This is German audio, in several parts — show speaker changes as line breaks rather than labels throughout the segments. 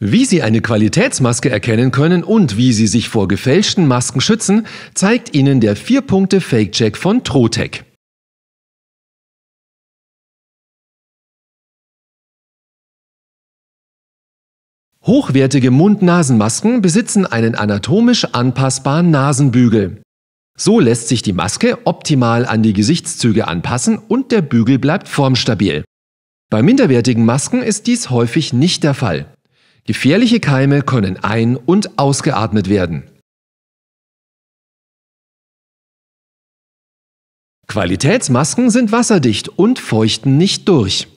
Wie Sie eine Qualitätsmaske erkennen können und wie Sie sich vor gefälschten Masken schützen, zeigt Ihnen der 4-Punkte-Fake-Check
von Trotec.
Hochwertige mund nasenmasken besitzen einen anatomisch anpassbaren Nasenbügel. So lässt sich die Maske optimal an die Gesichtszüge anpassen und der Bügel bleibt formstabil. Bei minderwertigen Masken ist dies häufig nicht der Fall. Gefährliche Keime können ein- und ausgeatmet werden. Qualitätsmasken sind wasserdicht und feuchten nicht durch.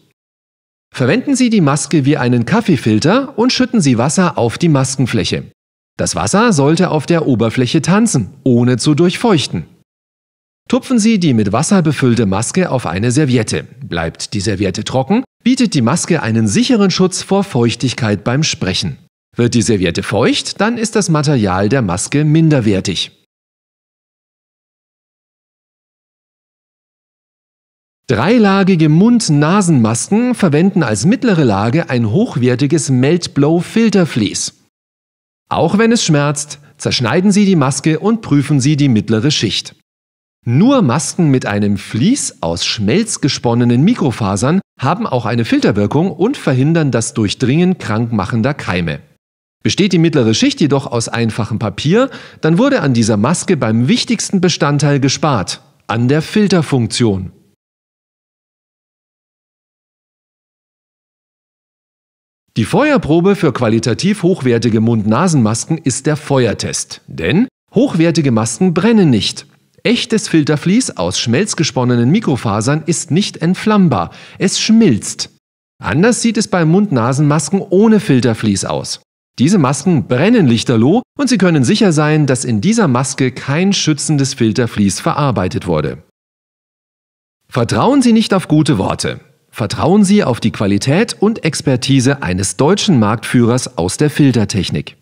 Verwenden Sie die Maske wie einen Kaffeefilter und schütten Sie Wasser auf die Maskenfläche. Das Wasser sollte auf der Oberfläche tanzen, ohne zu durchfeuchten. Tupfen Sie die mit Wasser befüllte Maske auf eine Serviette. Bleibt die Serviette trocken, bietet die Maske einen sicheren Schutz vor Feuchtigkeit beim Sprechen. Wird die Serviette feucht, dann ist das Material der Maske minderwertig. Dreilagige mund nasenmasken verwenden als mittlere Lage ein hochwertiges melt Meltblow-Filtervlies. Auch wenn es schmerzt, zerschneiden Sie die Maske und prüfen Sie die mittlere Schicht. Nur Masken mit einem Vlies aus schmelzgesponnenen Mikrofasern haben auch eine Filterwirkung und verhindern das Durchdringen krankmachender Keime. Besteht die mittlere Schicht jedoch aus einfachem Papier, dann wurde an dieser Maske beim wichtigsten Bestandteil gespart, an der Filterfunktion. Die Feuerprobe für qualitativ hochwertige Mund-Nasen-Masken ist der Feuertest, denn hochwertige Masken brennen nicht. Echtes Filtervlies aus schmelzgesponnenen Mikrofasern ist nicht entflammbar, es schmilzt. Anders sieht es bei Mund-Nasen-Masken ohne Filtervlies aus. Diese Masken brennen lichterloh und Sie können sicher sein, dass in dieser Maske kein schützendes Filtervlies verarbeitet wurde. Vertrauen Sie nicht auf gute Worte. Vertrauen Sie auf die Qualität und Expertise eines deutschen Marktführers aus der Filtertechnik.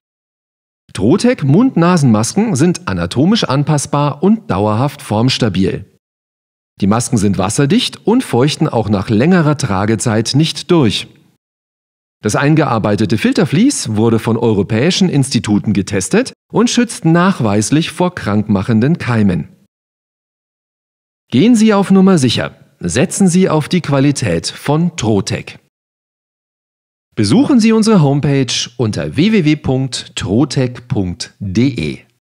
Trotec mund nasenmasken sind anatomisch anpassbar und dauerhaft formstabil. Die Masken sind wasserdicht und feuchten auch nach längerer Tragezeit nicht durch. Das eingearbeitete Filtervlies wurde von europäischen Instituten getestet und schützt nachweislich vor krankmachenden Keimen. Gehen Sie auf Nummer sicher. Setzen Sie auf die Qualität von Trotec. Besuchen Sie unsere Homepage unter www.trotech.de.